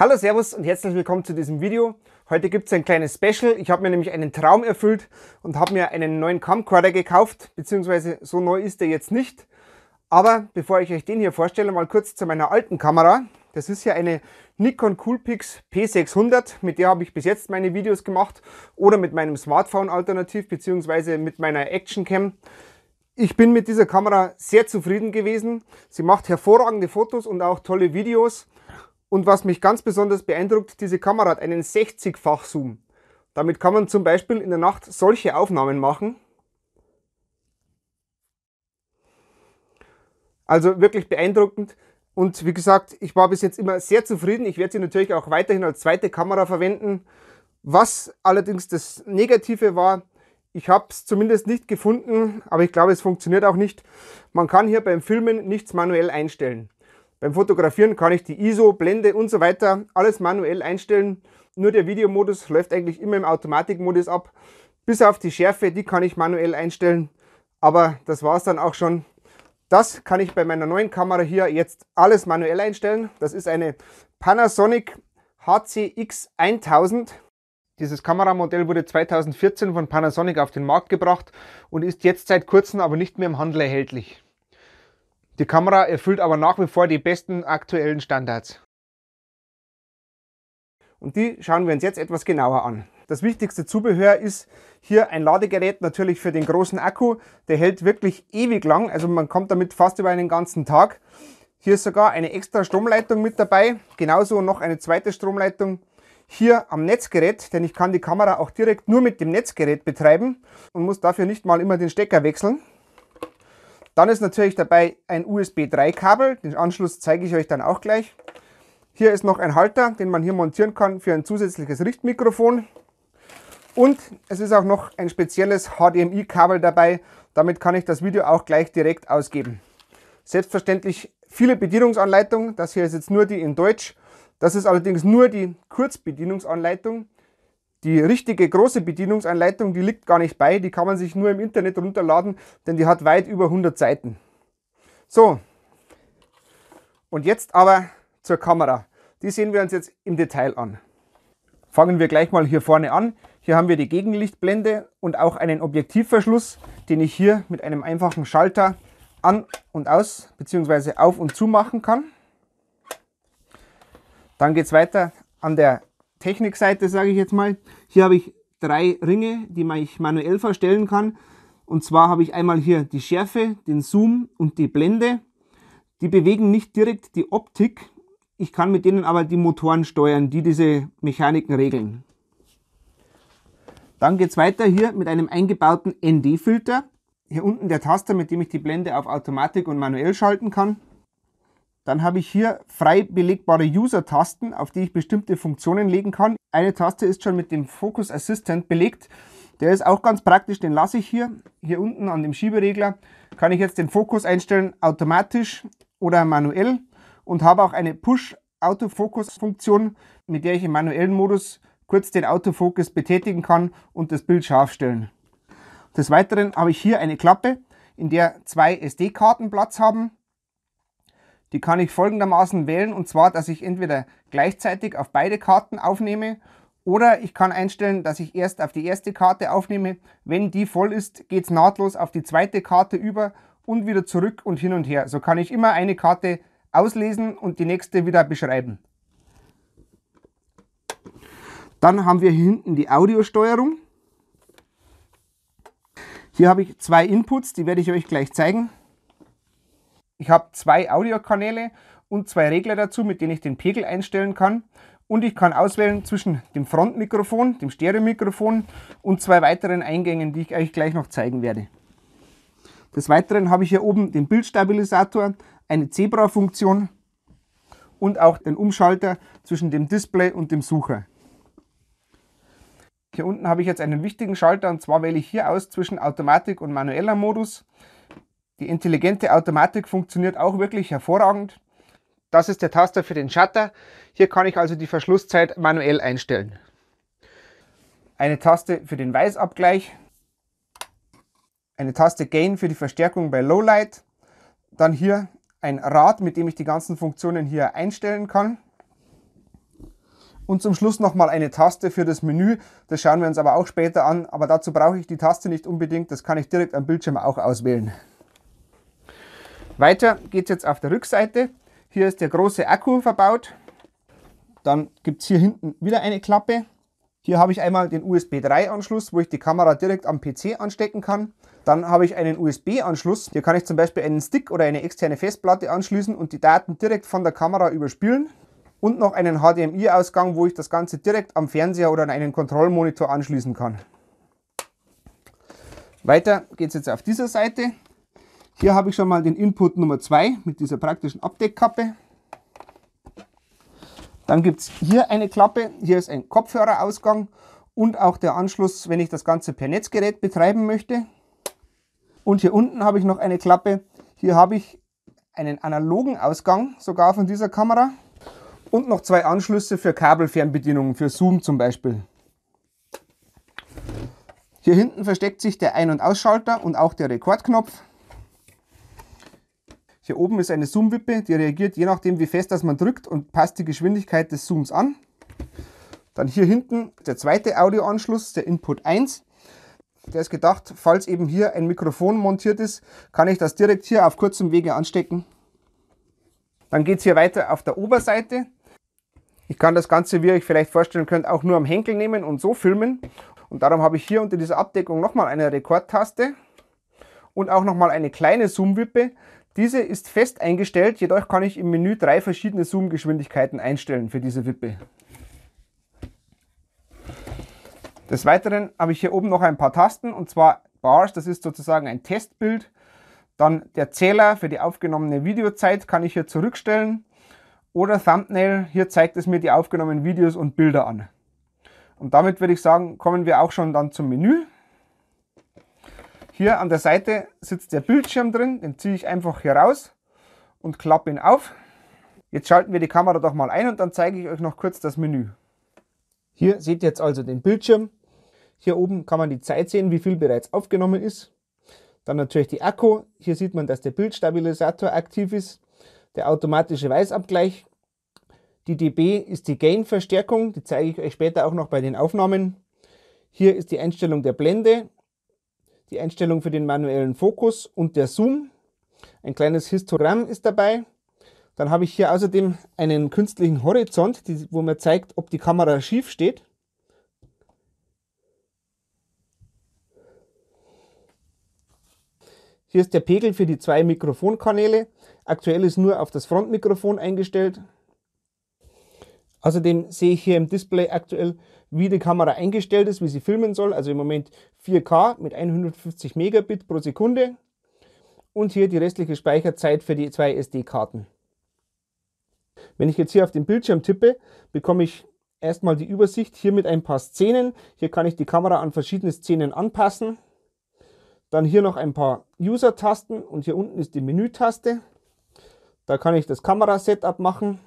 Hallo, Servus und herzlich willkommen zu diesem Video. Heute gibt es ein kleines Special. Ich habe mir nämlich einen Traum erfüllt und habe mir einen neuen Camcorder gekauft, beziehungsweise so neu ist er jetzt nicht. Aber bevor ich euch den hier vorstelle, mal kurz zu meiner alten Kamera. Das ist ja eine Nikon Coolpix P600, mit der habe ich bis jetzt meine Videos gemacht oder mit meinem Smartphone alternativ, beziehungsweise mit meiner Actioncam. Ich bin mit dieser Kamera sehr zufrieden gewesen. Sie macht hervorragende Fotos und auch tolle Videos. Und was mich ganz besonders beeindruckt, diese Kamera hat einen 60-fach Zoom. Damit kann man zum Beispiel in der Nacht solche Aufnahmen machen. Also wirklich beeindruckend. Und wie gesagt, ich war bis jetzt immer sehr zufrieden. Ich werde sie natürlich auch weiterhin als zweite Kamera verwenden. Was allerdings das Negative war, ich habe es zumindest nicht gefunden, aber ich glaube, es funktioniert auch nicht. Man kann hier beim Filmen nichts manuell einstellen. Beim Fotografieren kann ich die ISO, Blende und so weiter alles manuell einstellen. Nur der Videomodus läuft eigentlich immer im Automatikmodus ab. Bis auf die Schärfe, die kann ich manuell einstellen. Aber das war es dann auch schon. Das kann ich bei meiner neuen Kamera hier jetzt alles manuell einstellen. Das ist eine Panasonic HCX 1000. Dieses Kameramodell wurde 2014 von Panasonic auf den Markt gebracht und ist jetzt seit kurzem aber nicht mehr im Handel erhältlich. Die Kamera erfüllt aber nach wie vor die besten aktuellen Standards. Und die schauen wir uns jetzt etwas genauer an. Das wichtigste Zubehör ist hier ein Ladegerät natürlich für den großen Akku. Der hält wirklich ewig lang, also man kommt damit fast über einen ganzen Tag. Hier ist sogar eine extra Stromleitung mit dabei, genauso noch eine zweite Stromleitung hier am Netzgerät, denn ich kann die Kamera auch direkt nur mit dem Netzgerät betreiben und muss dafür nicht mal immer den Stecker wechseln. Dann ist natürlich dabei ein USB 3 Kabel, den Anschluss zeige ich euch dann auch gleich. Hier ist noch ein Halter, den man hier montieren kann für ein zusätzliches Richtmikrofon. Und es ist auch noch ein spezielles HDMI-Kabel dabei. Damit kann ich das Video auch gleich direkt ausgeben. Selbstverständlich viele Bedienungsanleitungen. Das hier ist jetzt nur die in Deutsch. Das ist allerdings nur die Kurzbedienungsanleitung. Die richtige große Bedienungsanleitung, die liegt gar nicht bei, die kann man sich nur im Internet runterladen, denn die hat weit über 100 Seiten. So, und jetzt aber zur Kamera. Die sehen wir uns jetzt im Detail an. Fangen wir gleich mal hier vorne an. Hier haben wir die Gegenlichtblende und auch einen Objektivverschluss, den ich hier mit einem einfachen Schalter an und aus bzw. auf und zu machen kann. Dann geht es weiter an der Technikseite, sage ich jetzt mal. Hier habe ich drei Ringe, die man ich manuell verstellen kann. Und zwar habe ich einmal hier die Schärfe, den Zoom und die Blende. Die bewegen nicht direkt die Optik. Ich kann mit denen aber die Motoren steuern, die diese Mechaniken regeln. Dann geht es weiter hier mit einem eingebauten ND-Filter. Hier unten der Taster, mit dem ich die Blende auf Automatik und manuell schalten kann. Dann habe ich hier frei belegbare User-Tasten, auf die ich bestimmte Funktionen legen kann. Eine Taste ist schon mit dem Focus Assistant belegt. Der ist auch ganz praktisch, den lasse ich hier. Hier unten an dem Schieberegler kann ich jetzt den Fokus einstellen, automatisch oder manuell. Und habe auch eine Push-Autofokus-Funktion, mit der ich im manuellen Modus kurz den Autofokus betätigen kann und das Bild scharf stellen. Des Weiteren habe ich hier eine Klappe, in der zwei SD-Karten Platz haben. Die kann ich folgendermaßen wählen und zwar, dass ich entweder gleichzeitig auf beide Karten aufnehme oder ich kann einstellen, dass ich erst auf die erste Karte aufnehme. Wenn die voll ist, geht es nahtlos auf die zweite Karte über und wieder zurück und hin und her. So kann ich immer eine Karte auslesen und die nächste wieder beschreiben. Dann haben wir hier hinten die Audiosteuerung. Hier habe ich zwei Inputs, die werde ich euch gleich zeigen. Ich habe zwei Audiokanäle und zwei Regler dazu, mit denen ich den Pegel einstellen kann. Und ich kann auswählen zwischen dem Frontmikrofon, dem Stereomikrofon und zwei weiteren Eingängen, die ich euch gleich noch zeigen werde. Des Weiteren habe ich hier oben den Bildstabilisator, eine Zebra-Funktion und auch den Umschalter zwischen dem Display und dem Sucher. Hier unten habe ich jetzt einen wichtigen Schalter und zwar wähle ich hier aus zwischen Automatik und manueller Modus. Die intelligente Automatik funktioniert auch wirklich hervorragend. Das ist der Taster für den Shutter. Hier kann ich also die Verschlusszeit manuell einstellen. Eine Taste für den Weißabgleich. Eine Taste Gain für die Verstärkung bei Lowlight. Dann hier ein Rad, mit dem ich die ganzen Funktionen hier einstellen kann. Und zum Schluss nochmal eine Taste für das Menü. Das schauen wir uns aber auch später an. Aber dazu brauche ich die Taste nicht unbedingt. Das kann ich direkt am Bildschirm auch auswählen. Weiter geht es jetzt auf der Rückseite. Hier ist der große Akku verbaut. Dann gibt es hier hinten wieder eine Klappe. Hier habe ich einmal den USB 3 Anschluss, wo ich die Kamera direkt am PC anstecken kann. Dann habe ich einen USB Anschluss. Hier kann ich zum Beispiel einen Stick oder eine externe Festplatte anschließen und die Daten direkt von der Kamera überspielen. Und noch einen HDMI Ausgang, wo ich das Ganze direkt am Fernseher oder an einen Kontrollmonitor anschließen kann. Weiter geht es jetzt auf dieser Seite. Hier habe ich schon mal den Input Nummer 2 mit dieser praktischen Abdeckkappe. Dann gibt es hier eine Klappe, hier ist ein Kopfhörerausgang und auch der Anschluss, wenn ich das Ganze per Netzgerät betreiben möchte. Und hier unten habe ich noch eine Klappe. Hier habe ich einen analogen Ausgang sogar von dieser Kamera und noch zwei Anschlüsse für Kabelfernbedienungen, für Zoom zum Beispiel. Hier hinten versteckt sich der Ein- und Ausschalter und auch der Rekordknopf. Hier oben ist eine Zoom-Wippe, die reagiert je nachdem, wie fest das man drückt und passt die Geschwindigkeit des Zooms an. Dann hier hinten der zweite Audioanschluss, der Input 1. Der ist gedacht, falls eben hier ein Mikrofon montiert ist, kann ich das direkt hier auf kurzem Wege anstecken. Dann geht es hier weiter auf der Oberseite. Ich kann das Ganze, wie ihr euch vielleicht vorstellen könnt, auch nur am Henkel nehmen und so filmen. Und darum habe ich hier unter dieser Abdeckung nochmal eine Rekordtaste und auch nochmal eine kleine Zoom-Wippe, diese ist fest eingestellt, jedoch kann ich im Menü drei verschiedene Zoom-Geschwindigkeiten einstellen für diese Wippe. Des Weiteren habe ich hier oben noch ein paar Tasten und zwar Bars, das ist sozusagen ein Testbild. Dann der Zähler für die aufgenommene Videozeit kann ich hier zurückstellen oder Thumbnail, hier zeigt es mir die aufgenommenen Videos und Bilder an. Und damit würde ich sagen, kommen wir auch schon dann zum Menü. Hier an der Seite sitzt der Bildschirm drin, den ziehe ich einfach hier raus und klappe ihn auf. Jetzt schalten wir die Kamera doch mal ein und dann zeige ich euch noch kurz das Menü. Hier seht ihr jetzt also den Bildschirm. Hier oben kann man die Zeit sehen, wie viel bereits aufgenommen ist. Dann natürlich die Akku. Hier sieht man, dass der Bildstabilisator aktiv ist. Der automatische Weißabgleich. Die dB ist die Gain-Verstärkung. Die zeige ich euch später auch noch bei den Aufnahmen. Hier ist die Einstellung der Blende die Einstellung für den manuellen Fokus und der Zoom. Ein kleines Histogramm ist dabei. Dann habe ich hier außerdem einen künstlichen Horizont, wo mir zeigt, ob die Kamera schief steht. Hier ist der Pegel für die zwei Mikrofonkanäle. Aktuell ist nur auf das Frontmikrofon eingestellt. Außerdem also sehe ich hier im Display aktuell, wie die Kamera eingestellt ist, wie sie filmen soll. Also im Moment 4K mit 150 Megabit pro Sekunde. Und hier die restliche Speicherzeit für die zwei SD-Karten. Wenn ich jetzt hier auf den Bildschirm tippe, bekomme ich erstmal die Übersicht hier mit ein paar Szenen. Hier kann ich die Kamera an verschiedene Szenen anpassen. Dann hier noch ein paar User-Tasten und hier unten ist die Menütaste. Da kann ich das Kamera-Setup machen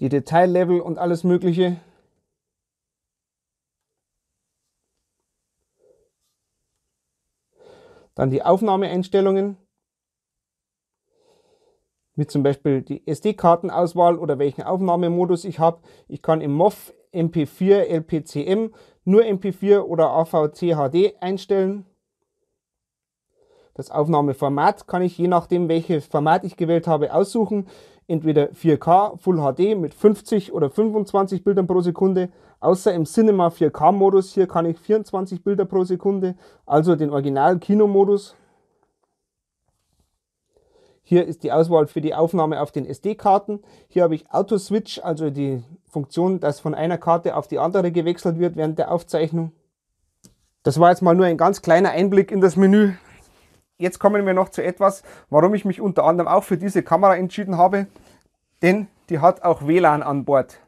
die Detaillevel und alles Mögliche. Dann die Aufnahmeeinstellungen, wie zum Beispiel die SD-Kartenauswahl oder welchen Aufnahmemodus ich habe. Ich kann im MOV, MP4, LPCM, nur MP4 oder AVC HD einstellen. Das Aufnahmeformat kann ich je nachdem, welches Format ich gewählt habe, aussuchen entweder 4K Full HD mit 50 oder 25 Bildern pro Sekunde, außer im Cinema 4K Modus, hier kann ich 24 Bilder pro Sekunde, also den Original Kino Modus. Hier ist die Auswahl für die Aufnahme auf den SD-Karten. Hier habe ich Auto-Switch, also die Funktion, dass von einer Karte auf die andere gewechselt wird während der Aufzeichnung. Das war jetzt mal nur ein ganz kleiner Einblick in das Menü jetzt kommen wir noch zu etwas, warum ich mich unter anderem auch für diese Kamera entschieden habe, denn die hat auch WLAN an Bord.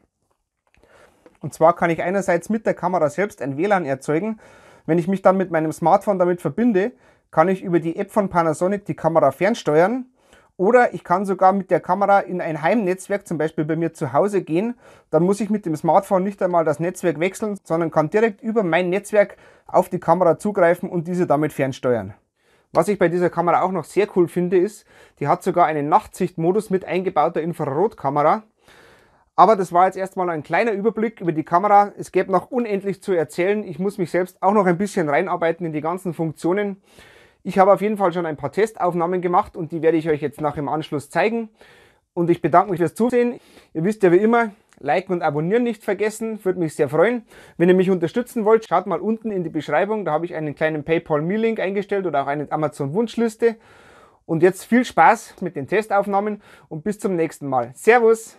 Und zwar kann ich einerseits mit der Kamera selbst ein WLAN erzeugen. Wenn ich mich dann mit meinem Smartphone damit verbinde, kann ich über die App von Panasonic die Kamera fernsteuern. Oder ich kann sogar mit der Kamera in ein Heimnetzwerk, zum Beispiel bei mir zu Hause, gehen. Dann muss ich mit dem Smartphone nicht einmal das Netzwerk wechseln, sondern kann direkt über mein Netzwerk auf die Kamera zugreifen und diese damit fernsteuern. Was ich bei dieser Kamera auch noch sehr cool finde, ist, die hat sogar einen Nachtsichtmodus mit eingebauter Infrarotkamera. Aber das war jetzt erstmal ein kleiner Überblick über die Kamera. Es gäbe noch unendlich zu erzählen. Ich muss mich selbst auch noch ein bisschen reinarbeiten in die ganzen Funktionen. Ich habe auf jeden Fall schon ein paar Testaufnahmen gemacht und die werde ich euch jetzt nach im Anschluss zeigen. Und ich bedanke mich fürs Zusehen. Ihr wisst ja wie immer, Liken und Abonnieren nicht vergessen, würde mich sehr freuen. Wenn ihr mich unterstützen wollt, schaut mal unten in die Beschreibung, da habe ich einen kleinen PayPal-Me-Link eingestellt oder auch eine Amazon-Wunschliste. Und jetzt viel Spaß mit den Testaufnahmen und bis zum nächsten Mal. Servus!